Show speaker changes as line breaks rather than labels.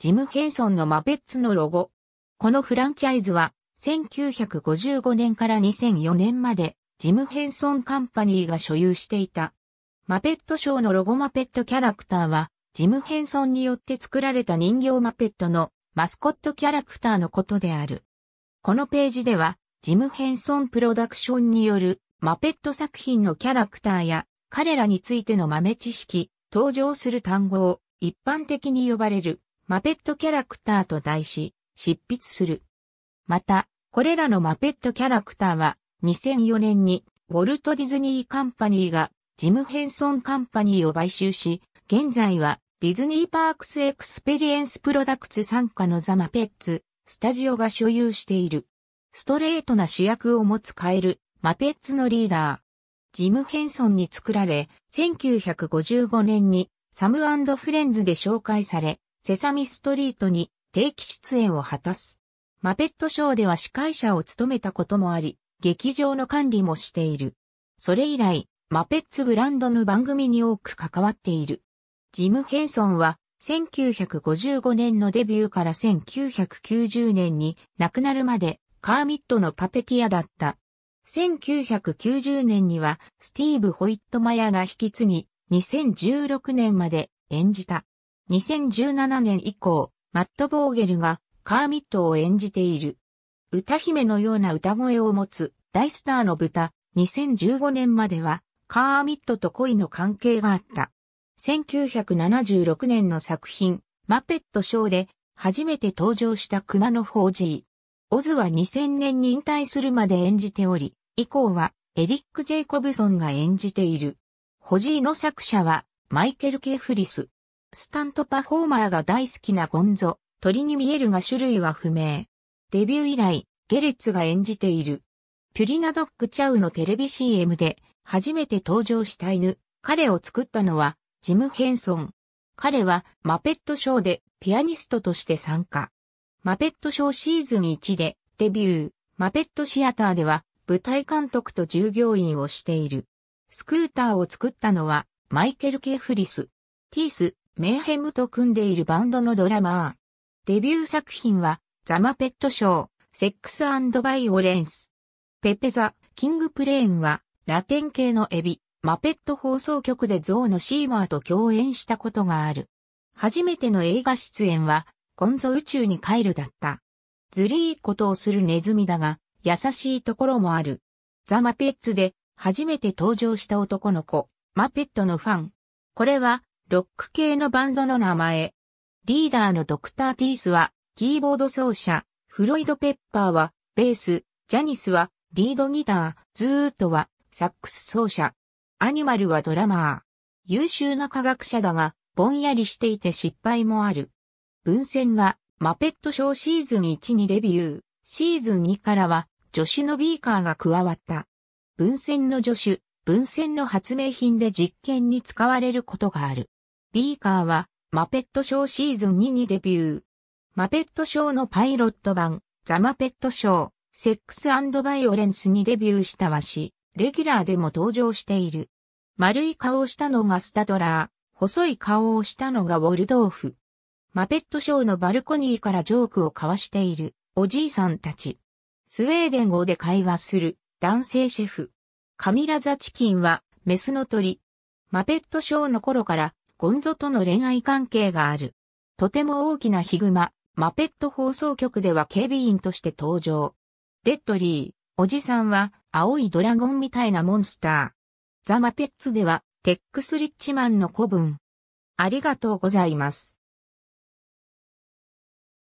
ジム・ヘンソンのマペッツのロゴ。このフランチャイズは、1955年から2004年まで、ジム・ヘンソン・カンパニーが所有していた。マペットショーのロゴマペットキャラクターは、ジム・ヘンソンによって作られた人形マペットのマスコットキャラクターのことである。このページでは、ジム・ヘンソンプロダクションによるマペット作品のキャラクターや彼らについての豆知識、登場する単語を一般的に呼ばれるマペットキャラクターと題し、執筆する。また、これらのマペットキャラクターは、2004年に、ウォルト・ディズニー・カンパニーが、ジム・ヘンソン・カンパニーを買収し、現在は、ディズニー・パークス・エクスペリエンス・プロダクツ参加のザ・マペッツ、スタジオが所有している。ストレートな主役を持つカエル、マペッツのリーダー。ジム・ヘンソンに作られ、1955年にサムフレンズで紹介され、セサミストリートに定期出演を果たす。マペットショーでは司会者を務めたこともあり、劇場の管理もしている。それ以来、マペッツブランドの番組に多く関わっている。ジム・ヘンソンは、1955年のデビューから1990年に亡くなるまでカーミットのパペティアだった。1990年にはスティーブ・ホイットマヤが引き継ぎ、2016年まで演じた。2017年以降、マット・ボーゲルがカーミットを演じている。歌姫のような歌声を持つ大スターの豚、2015年まではカーミットと恋の関係があった。1976年の作品、マペットショーで初めて登場した熊のフォージー。オズは2000年に引退するまで演じており、以降はエリック・ジェイコブソンが演じている。ホジーの作者はマイケル・ケフリス。スタントパフォーマーが大好きなゴンゾ、鳥に見えるが種類は不明。デビュー以来、ゲレッツが演じている。ピュリナドッグチャウのテレビ CM で初めて登場した犬、彼を作ったのはジム・ヘンソン。彼はマペットショーでピアニストとして参加。マペットショーシーズン1でデビュー、マペットシアターでは舞台監督と従業員をしている。スクーターを作ったのはマイケル・ケフリス。ティース、メーヘムと組んでいるバンドのドラマー。デビュー作品は、ザ・マペットショー、セックスバイオレンス。ペペザ・キングプレーンは、ラテン系のエビ、マペット放送局でゾウのシーマーと共演したことがある。初めての映画出演は、コンゾ宇宙に帰るだった。ずりーことをするネズミだが、優しいところもある。ザ・マペッツで、初めて登場した男の子、マペットのファン。これは、ロック系のバンドの名前。リーダーのドクター・ティースは、キーボード奏者、フロイド・ペッパーは、ベース、ジャニスは、リードギター、ズーッは、サックス奏者。アニマルはドラマー。優秀な科学者だが、ぼんやりしていて失敗もある。文献は、マペットショーシーズン1にデビュー。シーズン2からは、助手のビーカーが加わった。文献の助手、文献の発明品で実験に使われることがある。ビーカーは、マペットショーシーズン2にデビュー。マペットショーのパイロット版、ザ・マペットショー、セックスバイオレンスにデビューしたわし、レギュラーでも登場している。丸い顔をしたのがスタドラー、細い顔をしたのがウォルドーフ。マペットショーのバルコニーからジョークを交わしている、おじいさんたち。スウェーデン語で会話する、男性シェフ。カミラ・ザ・チキンは、メスの鳥。マペットショーの頃から、ゴンゾとの恋愛関係がある。とても大きなヒグマ、マペット放送局では警備員として登場。デッドリー、おじさんは青いドラゴンみたいなモンスター。ザ・マペッツではテックス・リッチマンの子分。ありがとうございます。